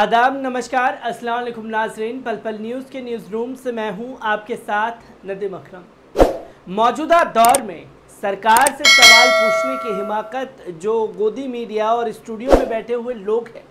आदाब नमस्कार अस्सलाम नाजरीन पल पल न्यूज़ के न्यूज़ रूम से मैं हूँ आपके साथ नदीम अखरम मौजूदा दौर में सरकार से सवाल पूछने की हिमाकत जो गोदी मीडिया और स्टूडियो में बैठे हुए लोग हैं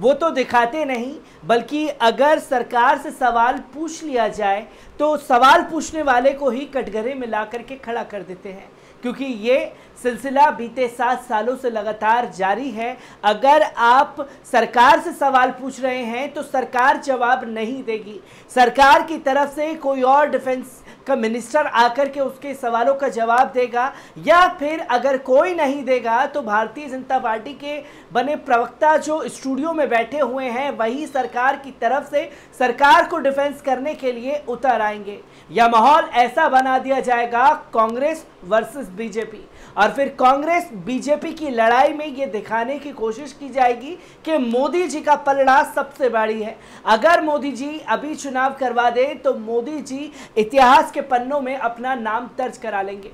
वो तो दिखाते नहीं बल्कि अगर सरकार से सवाल पूछ लिया जाए तो सवाल पूछने वाले को ही कटघरे में ला करके खड़ा कर देते हैं क्योंकि ये सिलसिला बीते सात सालों से लगातार जारी है अगर आप सरकार से सवाल पूछ रहे हैं तो सरकार जवाब नहीं देगी सरकार की तरफ से कोई और डिफेंस का मिनिस्टर आकर के उसके सवालों का जवाब देगा या फिर अगर कोई नहीं देगा तो भारतीय जनता पार्टी के बने प्रवक्ता जो स्टूडियो में बैठे हुए हैं वही सरकार की तरफ से सरकार को डिफेंस करने के लिए उतर आएंगे या माहौल ऐसा बना दिया जाएगा कांग्रेस वर्सेस बीजेपी और फिर कांग्रेस बीजेपी की लड़ाई में ये दिखाने की कोशिश की जाएगी कि मोदी जी का पलड़ा सबसे बड़ी है अगर मोदी जी अभी चुनाव करवा दे तो मोदी जी इतिहास के पन्नों में अपना नाम दर्ज करा लेंगे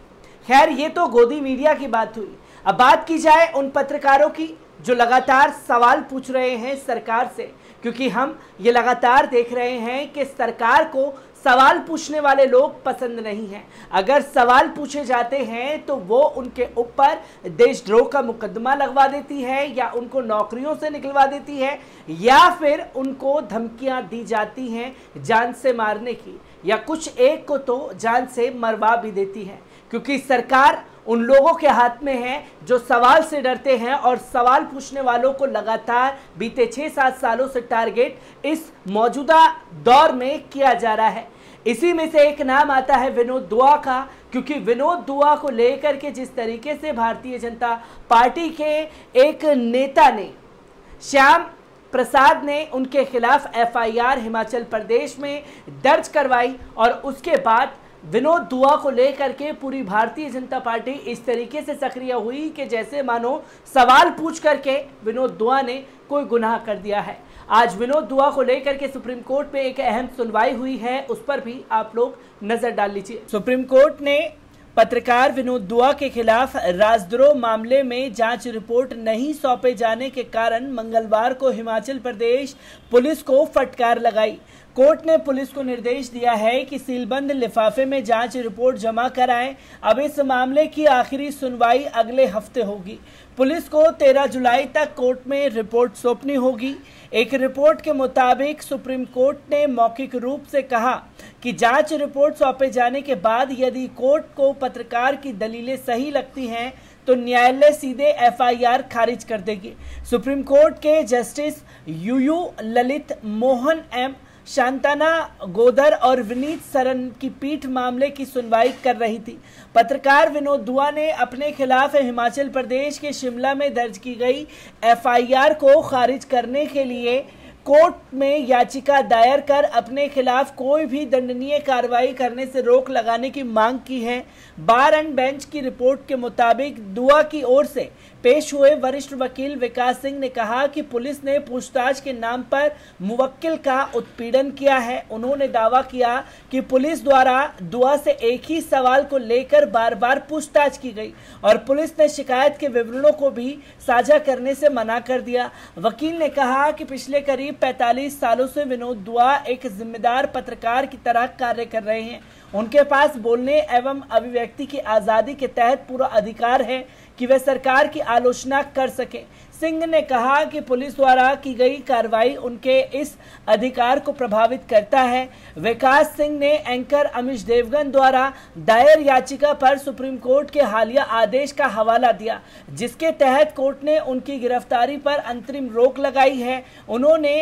खैर ये तो गोदी मीडिया की बात हुई अब बात की जाए उन पत्रकारों की जो लगातार सवाल पूछ रहे हैं सरकार से क्योंकि हम ये लगातार देख रहे हैं कि सरकार को सवाल पूछने वाले लोग पसंद नहीं हैं अगर सवाल पूछे जाते हैं तो वो उनके ऊपर देशद्रोह का मुकदमा लगवा देती है या उनको नौकरियों से निकलवा देती है या फिर उनको धमकियां दी जाती हैं जान से मारने की या कुछ एक को तो जान से मरवा भी देती है क्योंकि सरकार उन लोगों के हाथ में है जो सवाल से डरते हैं और सवाल पूछने वालों को लगातार बीते छः सात सालों से टारगेट इस मौजूदा दौर में किया जा रहा है इसी में से एक नाम आता है विनोद दुआ का क्योंकि विनोद दुआ को लेकर के जिस तरीके से भारतीय जनता पार्टी के एक नेता ने श्याम प्रसाद ने उनके खिलाफ एफआईआर हिमाचल प्रदेश में दर्ज करवाई और उसके बाद विनोद दुआ को लेकर के पूरी भारतीय जनता पार्टी इस तरीके से सक्रिय हुई कि जैसे मानो सवाल पूछ करके विनोद दुआ ने कोई गुनाह कर दिया है आज विनोद दुआ को लेकर के सुप्रीम कोर्ट में एक अहम सुनवाई हुई है उस पर भी आप लोग नजर डाल लीजिए सुप्रीम कोर्ट ने पत्रकार विनोद दुआ के खिलाफ राजद्रोह मामले में जांच रिपोर्ट नहीं सौंपे जाने के कारण मंगलवार को हिमाचल प्रदेश पुलिस को फटकार लगाई कोर्ट ने पुलिस को निर्देश दिया है कि सीलबंद लिफाफे में जांच रिपोर्ट जमा कराएं अब इस मामले की आखिरी सुनवाई अगले हफ्ते होगी पुलिस को 13 जुलाई तक कोर्ट में रिपोर्ट सौंपनी होगी एक रिपोर्ट के मुताबिक सुप्रीम कोर्ट ने मौखिक रूप से कहा कि जांच रिपोर्ट सौंपे जाने के बाद यदि कोर्ट को पत्रकार की दलीलें सही लगती हैं तो न्यायालय सीधे एफआईआर खारिज कर देगी सुप्रीम कोर्ट के justice UU Lalit Mohan M Shantanagoudar और विनीत सरन की पीठ मामले की सुनवाई कर रही थी पत्रकार विनोद दुआ ने अपने खिलाफ हिमाचल प्रदेश के शिमला में दर्ज की गई एफआईआर को खारिज करने के लिए कोर्ट में याचिका दायर कर अपने खिलाफ कोई भी दंडनीय कार्रवाई करने से रोक लगाने की मांग की है बार एंड बेंच की रिपोर्ट के मुताबिक दुआ की ओर से पेश हुए वरिष्ठ वकील विकास सिंह ने कहा कि पुलिस ने पूछताछ के नाम पर मुवक्किल का उत्पीड़न किया है उन्होंने दावा किया कि पुलिस द्वारा दुआ से एक ही सवाल को लेकर बार बार पूछताछ की गई और पुलिस ने शिकायत के विवरणों को भी साझा करने से मना कर दिया वकील ने कहा कि पिछले करीब 45 सालों से विनोद दुआ एक जिम्मेदार पत्रकार की तरह कार्य कर रहे हैं उनके पास बोलने एवं अभिव्यक्ति की आज़ादी के तहत पूरा अधिकार है कि वे सरकार की आलोचना कर सकें सिंह ने कहा कि पुलिस द्वारा की गई कार्रवाई उनके इस अधिकार को प्रभावित करता है विकास सिंह ने एंकर अमिश देवगन द्वारा दायर याचिका पर सुप्रीम कोर्ट के हालिया आदेश का हवाला दिया जिसके तहत कोर्ट ने उनकी गिरफ्तारी पर अंतरिम रोक लगाई है उन्होंने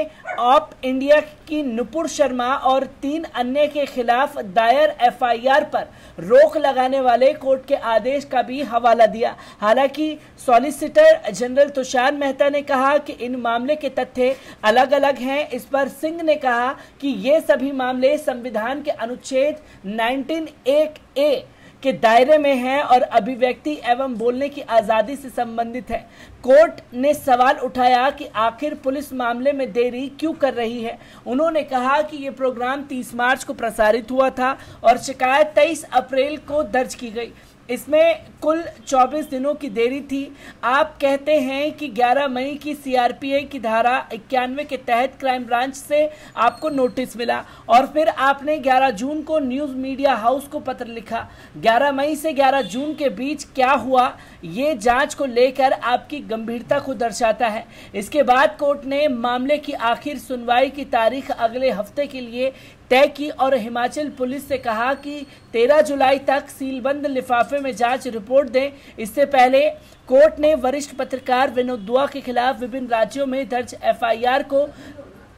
ऑप इंडिया की नुपुर शर्मा और तीन अन्य के खिलाफ दायर एफ पर रोक लगाने वाले कोर्ट के आदेश का भी हवाला दिया हालांकि सॉलिसिटर जनरल तुषार विशाल मेहता ने कहा कि इन मामले के तथ्य अलग अलग हैं इस पर सिंह ने कहा कि ये सभी मामले संविधान के अनुच्छेद 19 ए के दायरे में है और अभिव्यक्ति एवं बोलने की आज़ादी से संबंधित है कोर्ट ने सवाल उठाया कि आखिर पुलिस मामले में देरी क्यों कर रही है उन्होंने कहा कि ये प्रोग्राम 30 मार्च को प्रसारित हुआ था और शिकायत 23 अप्रैल को दर्ज की गई इसमें कुल 24 दिनों की देरी थी आप कहते हैं कि 11 मई की सीआरपीए की धारा इक्यानवे के तहत क्राइम ब्रांच से आपको नोटिस मिला और फिर आपने 11 जून को न्यूज़ मीडिया हाउस को पत्र लिखा 11 मई से 11 जून के बीच क्या हुआ ये जांच को लेकर आपकी गंभीरता को दर्शाता है इसके बाद कोर्ट ने मामले की आखिर सुनवाई की तारीख अगले हफ्ते के लिए तय की और हिमाचल पुलिस से कहा कि 13 जुलाई तक सीलबंद लिफाफे में जांच रिपोर्ट दें इससे पहले कोर्ट ने वरिष्ठ पत्रकार विनोद दुआ के खिलाफ विभिन्न राज्यों में दर्ज एफआईआर को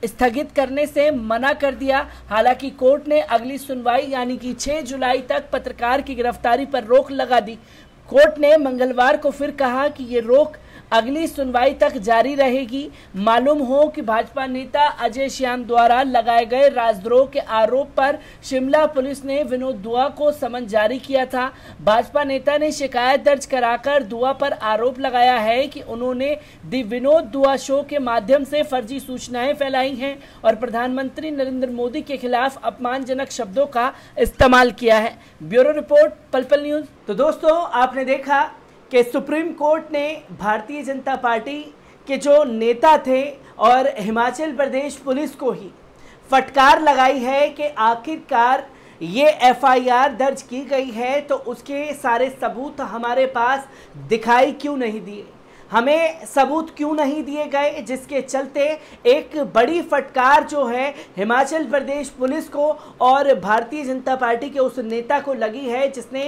स्थगित करने से मना कर दिया हालांकि कोर्ट ने अगली सुनवाई यानी कि 6 जुलाई तक पत्रकार की गिरफ्तारी पर रोक लगा दी कोर्ट ने मंगलवार को फिर कहा कि ये रोक अगली सुनवाई तक जारी रहेगी मालूम हो कि भाजपा नेता अजय श्याम द्वारा लगाए गए राजद्रोह के आरोप पर शिमला पुलिस ने विनोद दुआ को समन जारी किया था भाजपा नेता ने शिकायत दर्ज कराकर दुआ पर आरोप लगाया है कि उन्होंने दी विनोद दुआ शो के माध्यम से फर्जी सूचनाएं फैलाई हैं और प्रधानमंत्री नरेंद्र मोदी के खिलाफ अपमानजनक शब्दों का इस्तेमाल किया है ब्यूरो रिपोर्ट पलपल न्यूज तो दोस्तों आपने देखा कि सुप्रीम कोर्ट ने भारतीय जनता पार्टी के जो नेता थे और हिमाचल प्रदेश पुलिस को ही फटकार लगाई है कि आखिरकार ये एफआईआर दर्ज की गई है तो उसके सारे सबूत हमारे पास दिखाई क्यों नहीं दिए हमें सबूत क्यों नहीं दिए गए जिसके चलते एक बड़ी फटकार जो है हिमाचल प्रदेश पुलिस को और भारतीय जनता पार्टी के उस नेता को लगी है जिसने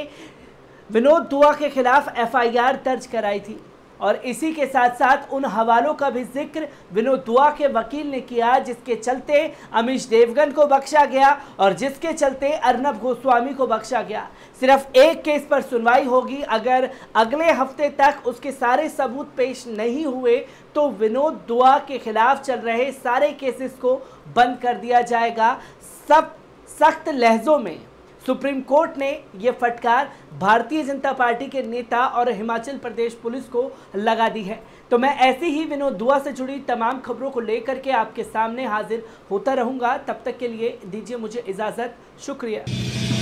विनोद दुआ के खिलाफ एफआईआर दर्ज कराई थी और इसी के साथ साथ उन हवालों का भी जिक्र विनोद दुआ के वकील ने किया जिसके चलते अमीश देवगन को बख्शा गया और जिसके चलते अर्नब गोस्वामी को बख्शा गया सिर्फ एक केस पर सुनवाई होगी अगर अगले हफ्ते तक उसके सारे सबूत पेश नहीं हुए तो विनोद दुआ के खिलाफ चल रहे सारे केसेस को बंद कर दिया जाएगा सब सख्त लहजों में सुप्रीम कोर्ट ने यह फटकार भारतीय जनता पार्टी के नेता और हिमाचल प्रदेश पुलिस को लगा दी है तो मैं ऐसी ही विनोद दुआ से जुड़ी तमाम खबरों को लेकर के आपके सामने हाजिर होता रहूंगा तब तक के लिए दीजिए मुझे इजाज़त शुक्रिया